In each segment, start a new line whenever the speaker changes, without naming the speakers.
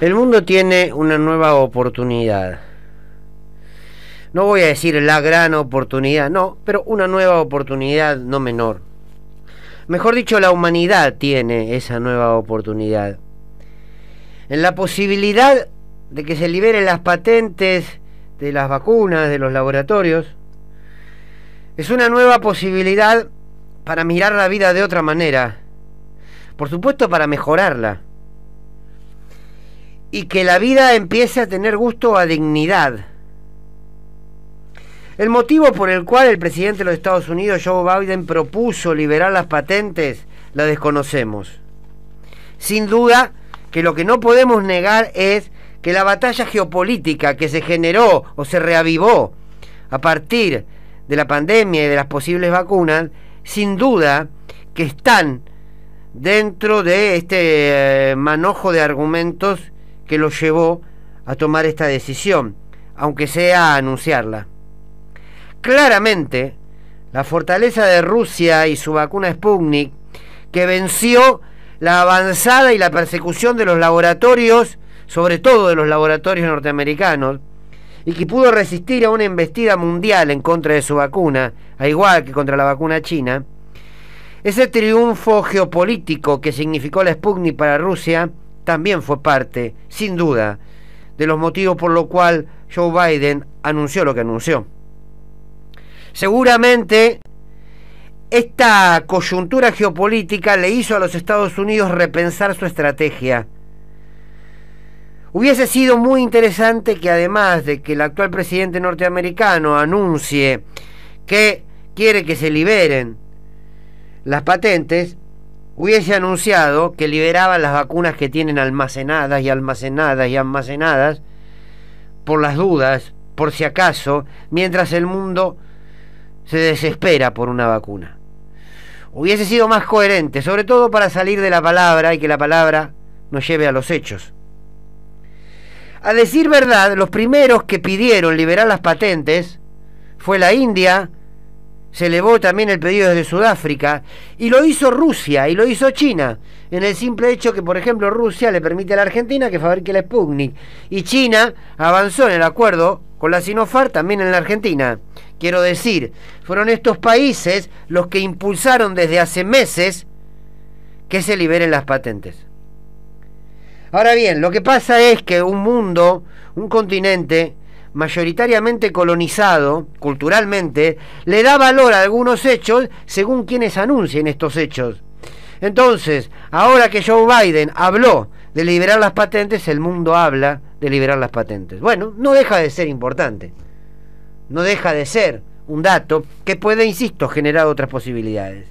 El mundo tiene una nueva oportunidad. No voy a decir la gran oportunidad, no, pero una nueva oportunidad no menor. Mejor dicho, la humanidad tiene esa nueva oportunidad. En la posibilidad de que se liberen las patentes de las vacunas, de los laboratorios, es una nueva posibilidad para mirar la vida de otra manera. Por supuesto, para mejorarla y que la vida empiece a tener gusto a dignidad. El motivo por el cual el presidente de los Estados Unidos, Joe Biden, propuso liberar las patentes, la desconocemos. Sin duda que lo que no podemos negar es que la batalla geopolítica que se generó o se reavivó a partir de la pandemia y de las posibles vacunas, sin duda que están dentro de este eh, manojo de argumentos que lo llevó a tomar esta decisión, aunque sea a anunciarla. Claramente, la fortaleza de Rusia y su vacuna Sputnik, que venció la avanzada y la persecución de los laboratorios, sobre todo de los laboratorios norteamericanos, y que pudo resistir a una embestida mundial en contra de su vacuna, al igual que contra la vacuna china, ese triunfo geopolítico que significó la Sputnik para Rusia también fue parte, sin duda, de los motivos por los cuales Joe Biden anunció lo que anunció. Seguramente esta coyuntura geopolítica le hizo a los Estados Unidos repensar su estrategia. Hubiese sido muy interesante que además de que el actual presidente norteamericano anuncie que quiere que se liberen las patentes, hubiese anunciado que liberaba las vacunas que tienen almacenadas y almacenadas y almacenadas por las dudas, por si acaso, mientras el mundo se desespera por una vacuna. Hubiese sido más coherente, sobre todo para salir de la palabra y que la palabra nos lleve a los hechos. A decir verdad, los primeros que pidieron liberar las patentes fue la India, se elevó también el pedido desde Sudáfrica y lo hizo Rusia y lo hizo China, en el simple hecho que, por ejemplo, Rusia le permite a la Argentina que fabrique la Sputnik y China avanzó en el acuerdo con la Sinofar también en la Argentina. Quiero decir, fueron estos países los que impulsaron desde hace meses que se liberen las patentes. Ahora bien, lo que pasa es que un mundo, un continente, mayoritariamente colonizado culturalmente, le da valor a algunos hechos según quienes anuncien estos hechos. Entonces, ahora que Joe Biden habló de liberar las patentes, el mundo habla de liberar las patentes. Bueno, no deja de ser importante, no deja de ser un dato que puede, insisto, generar otras posibilidades.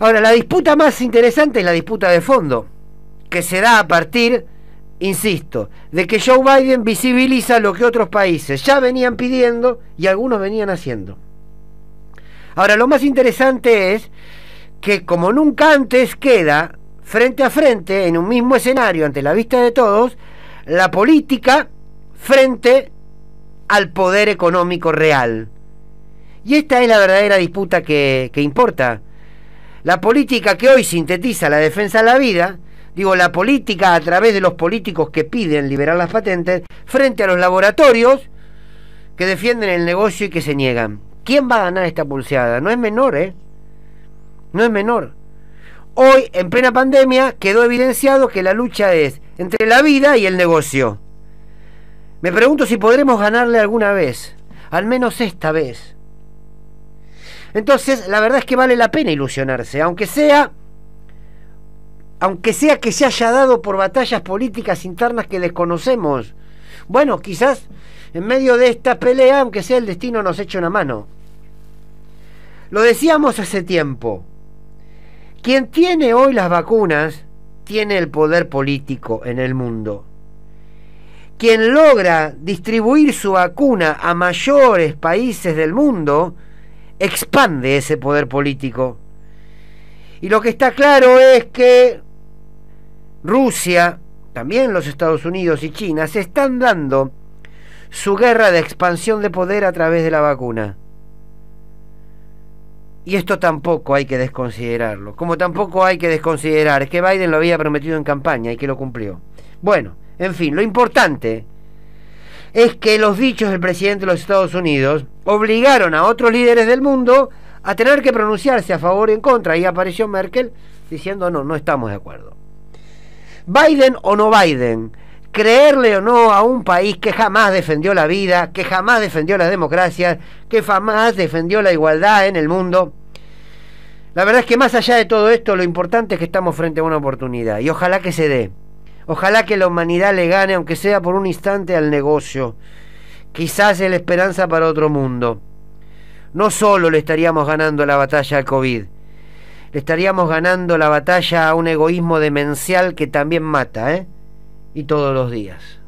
Ahora, la disputa más interesante es la disputa de fondo, que se da a partir insisto, de que Joe Biden visibiliza lo que otros países ya venían pidiendo y algunos venían haciendo. Ahora, lo más interesante es que como nunca antes queda frente a frente, en un mismo escenario, ante la vista de todos, la política frente al poder económico real. Y esta es la verdadera disputa que, importa. La política que hoy sintetiza la defensa de la vida, digo, la política a través de los políticos que piden liberar las patentes frente a los laboratorios que defienden el negocio y que se niegan. ¿Quién va a ganar esta pulseada? No es menor, ¿eh? No es menor. Hoy, en plena pandemia, quedó evidenciado que la lucha es entre la vida y el negocio. Me pregunto si podremos ganarle alguna vez, al menos esta vez. Entonces, la verdad es que vale la pena ilusionarse, aunque sea aunque sea que se haya dado por batallas políticas internas que desconocemos. Bueno, quizás en medio de esta pelea, aunque sea el destino, nos eche una mano. Lo decíamos hace tiempo. Quien tiene hoy las vacunas tiene el poder político en el mundo. Quien logra distribuir su vacuna a mayores países del mundo, expande ese poder político. Y lo que está claro es que Rusia, también los Estados Unidos y China se están dando su guerra de expansión de poder a través de la vacuna. Y esto tampoco hay que desconsiderarlo, como tampoco hay que desconsiderar que Biden lo había prometido en campaña y que lo cumplió. Bueno, en fin, lo importante es que los dichos del presidente de los Estados Unidos obligaron a otros líderes del mundo a tener que pronunciarse a favor y en contra. Y apareció Merkel diciendo, no, no estamos de acuerdo. Biden o no Biden, creerle o no a un país que jamás defendió la vida, que jamás defendió la democracia, que jamás defendió la igualdad en el mundo. La verdad es que más allá de todo esto, lo importante es que estamos frente a una oportunidad y ojalá que se dé. Ojalá que la humanidad le gane, aunque sea por un instante, al negocio. Quizás es la esperanza para otro mundo. No solo le estaríamos ganando la batalla al COVID, le estaríamos ganando la batalla a un egoísmo demencial que también mata, ¿eh? Y todos los días.